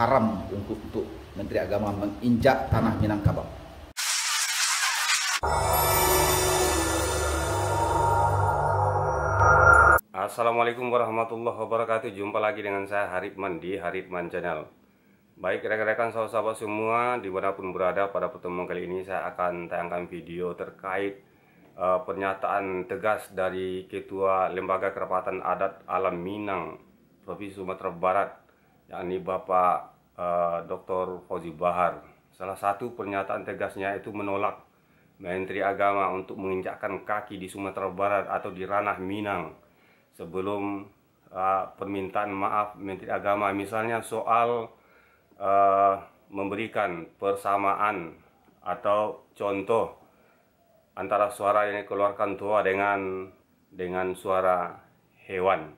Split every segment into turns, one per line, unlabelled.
haram untuk, untuk Menteri Agama menginjak tanah Minangkabau.
Assalamualaikum warahmatullahi wabarakatuh Jumpa lagi dengan saya Haripman di Haripman Channel Baik rekan-rekan sahabat-sahabat semua Dimanapun berada pada pertemuan kali ini Saya akan tayangkan video terkait uh, Pernyataan tegas dari Ketua Lembaga Kerapatan Adat Alam Minang Provinsi Sumatera Barat yakni Bapak Eh, Dr. Fauzi Bahar. Salah satu pernyataan tegasnya itu menolak Menteri Agama untuk menginjakkan kaki di Sumatera Barat atau di ranah Minang sebelum uh, permintaan maaf Menteri Agama misalnya soal uh, memberikan persamaan atau contoh antara suara yang dikeluarkan tua dengan dengan suara hewan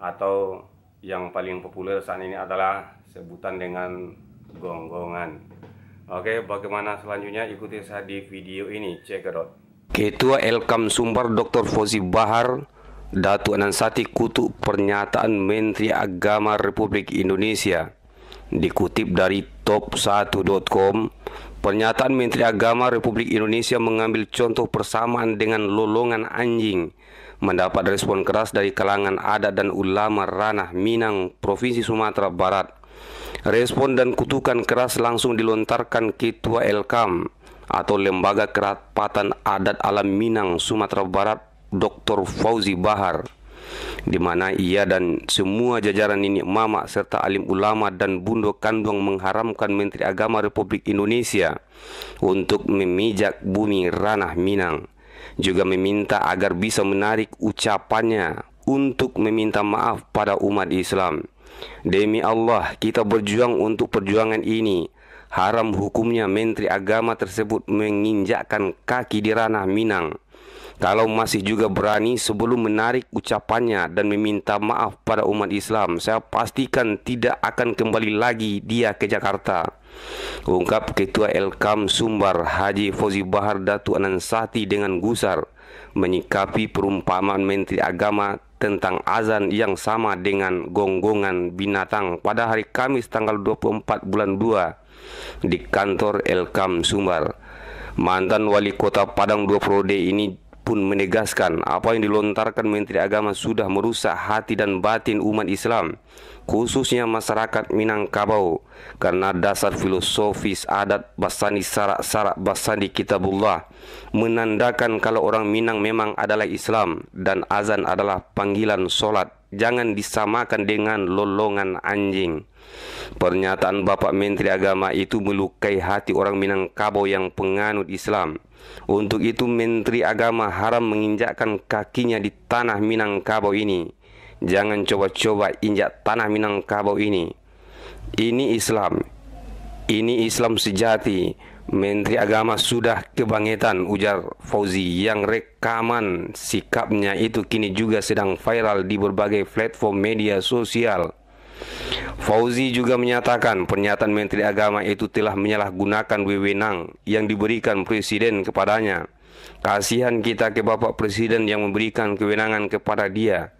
atau yang paling populer saat ini adalah sebutan dengan gonggongan. Oke, bagaimana selanjutnya ikuti saya di video ini. Check it out. Ketua Elkam Sumbar Dr. Fauzi Bahar Datu Anansati kutuk Pernyataan Menteri Agama Republik Indonesia Dikutip dari top1.com, pernyataan Menteri Agama Republik Indonesia mengambil contoh persamaan dengan lolongan anjing mendapat respon keras dari kalangan adat dan ulama ranah Minang, Provinsi Sumatera Barat. Respon dan kutukan keras langsung dilontarkan Ketua Elkam atau Lembaga Kerapatan Adat Alam Minang, Sumatera Barat, Dr. Fauzi Bahar di mana ia dan semua jajaran ini mama serta alim ulama dan bundo kandung mengharamkan Menteri Agama Republik Indonesia untuk memijak bumi ranah Minang juga meminta agar bisa menarik ucapannya untuk meminta maaf pada umat Islam demi Allah kita berjuang untuk perjuangan ini haram hukumnya menteri agama tersebut menginjakkan kaki di ranah Minang kalau masih juga berani sebelum menarik ucapannya dan meminta maaf pada umat Islam, saya pastikan tidak akan kembali lagi dia ke Jakarta. Ungkap Ketua Elkam Sumbar Haji Fauzi Bahar Datu Anansati dengan gusar menyikapi perumpamaan Menteri Agama tentang azan yang sama dengan gonggongan binatang pada hari Kamis tanggal 24 bulan 2 di kantor Elkam Sumbar. Mantan wali kota Padang 2 Prode ini pun menegaskan apa yang dilontarkan Menteri Agama sudah merusak hati dan batin umat Islam, khususnya masyarakat Minangkabau, karena dasar filosofis adat Basani sarak-sarak Basani Kitabullah menandakan kalau orang Minang memang adalah Islam dan azan adalah panggilan solat, jangan disamakan dengan lolongan anjing. Pernyataan Bapak Menteri Agama itu melukai hati orang Minangkabau yang penganut Islam untuk itu Menteri Agama haram menginjakkan kakinya di tanah Minangkabau ini. Jangan coba-coba injak tanah Minangkabau ini. Ini Islam. Ini Islam sejati. Menteri Agama sudah kebangetan ujar Fauzi yang rekaman sikapnya itu kini juga sedang viral di berbagai platform media sosial. Fauzi juga menyatakan pernyataan Menteri Agama itu telah menyalahgunakan wewenang yang diberikan Presiden kepadanya. Kasihan kita ke Bapak Presiden yang memberikan kewenangan kepada dia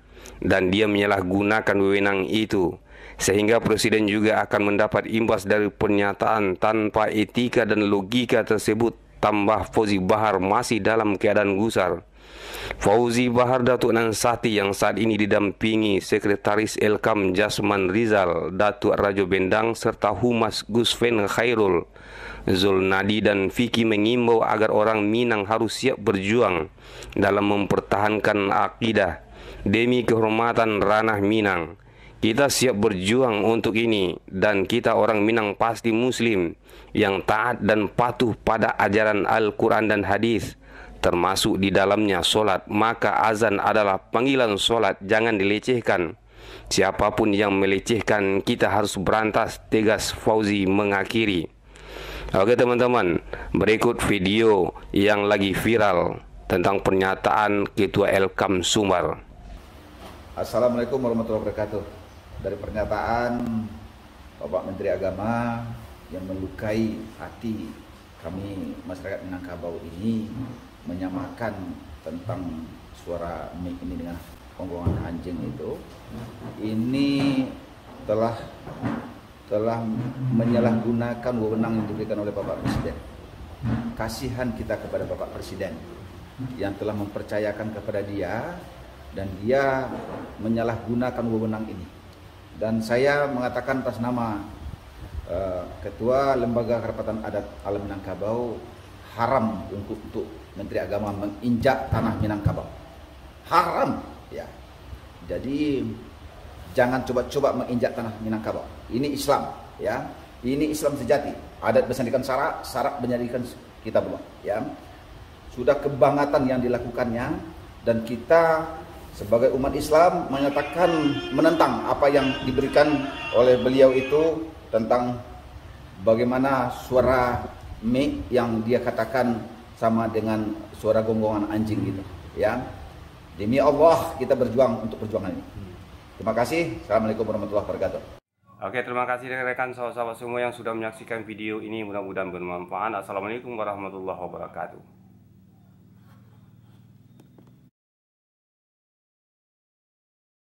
dan dia menyalahgunakan wewenang itu sehingga presiden juga akan mendapat imbas dari pernyataan tanpa etika dan logika tersebut tambah Fauzi Bahar masih dalam keadaan gusar Fauzi Bahar Datuk Sati yang saat ini didampingi Sekretaris Elkam Jasman Rizal, Datuk Rajo Bendang serta Humas Gusven Khairul. Zulnadi dan Fiki mengimbau agar orang Minang harus siap berjuang dalam mempertahankan akidah demi kehormatan ranah Minang. Kita siap berjuang untuk ini dan kita orang Minang pasti muslim yang taat dan patuh pada ajaran Al-Quran dan hadis termasuk di dalamnya solat, maka azan adalah panggilan solat, jangan dilecehkan. Siapapun yang melecehkan, kita harus berantas tegas Fauzi mengakhiri. Oke teman-teman, berikut video yang lagi viral tentang pernyataan Ketua Elkam Sumar.
Assalamualaikum warahmatullahi wabarakatuh. Dari pernyataan Bapak Menteri Agama yang melukai hati kami masyarakat Minangkabau ini menyamakan tentang suara mic ini dengan gonggongan anjing itu ini telah telah menyalahgunakan wewenang yang diberikan oleh Bapak Presiden. Kasihan kita kepada Bapak Presiden yang telah mempercayakan kepada dia dan dia menyalahgunakan wewenang ini. Dan saya mengatakan atas nama Eh, ketua Lembaga Kerapatan Adat Alam Minangkabau haram untuk, untuk Menteri Agama menginjak tanah Minangkabau. Haram, ya. Jadi jangan coba-coba menginjak tanah Minangkabau. Ini Islam, ya. Ini Islam sejati. Adat bersandikan syarat, syarat menjadikan kita belum. ya. Sudah kebangatan yang dilakukannya dan kita sebagai umat Islam menyatakan menentang apa yang diberikan oleh beliau itu tentang bagaimana suara mic yang dia katakan sama dengan suara gonggongan anjing gitu ya demi Allah kita berjuang untuk perjuangan ini terima kasih assalamualaikum warahmatullahi wabarakatuh
Oke terima kasih rekan-rekan sahabat semua yang sudah menyaksikan video ini mudah-mudahan bermanfaat Assalamualaikum warahmatullahi wabarakatuh